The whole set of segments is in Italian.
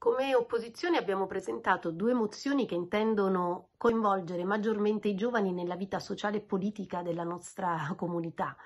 Come opposizione abbiamo presentato due mozioni che intendono coinvolgere maggiormente i giovani nella vita sociale e politica della nostra comunità.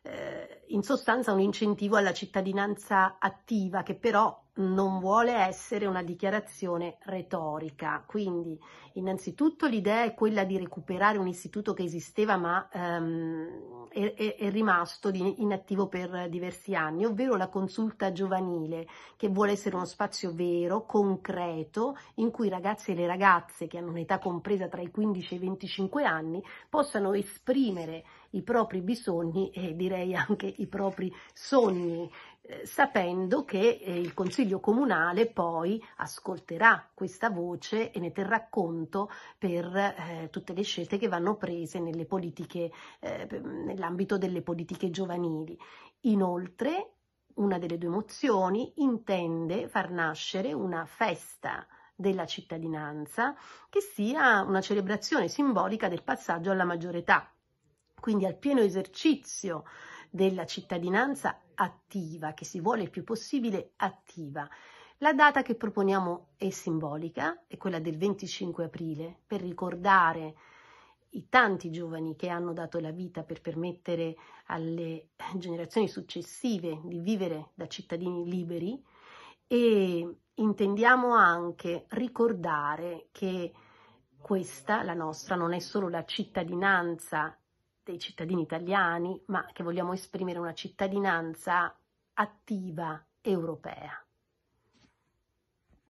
Eh, in sostanza un incentivo alla cittadinanza attiva che però non vuole essere una dichiarazione retorica. Quindi innanzitutto l'idea è quella di recuperare un istituto che esisteva ma ehm, è, è, è rimasto di, inattivo per diversi anni, ovvero la consulta giovanile, che vuole essere uno spazio vero, concreto, in cui i ragazzi e le ragazze che hanno un'età compresa tra i 15 e i 25 anni possano esprimere i propri bisogni e direi anche i propri sogni eh, sapendo che eh, il Consiglio Comunale poi ascolterà questa voce e ne terrà conto per eh, tutte le scelte che vanno prese eh, nell'ambito delle politiche giovanili. Inoltre, una delle due mozioni intende far nascere una festa della cittadinanza che sia una celebrazione simbolica del passaggio alla maggiore età, quindi al pieno esercizio della cittadinanza attiva, che si vuole il più possibile attiva. La data che proponiamo è simbolica, è quella del 25 aprile, per ricordare i tanti giovani che hanno dato la vita per permettere alle generazioni successive di vivere da cittadini liberi e intendiamo anche ricordare che questa, la nostra, non è solo la cittadinanza dei cittadini italiani, ma che vogliamo esprimere una cittadinanza attiva europea.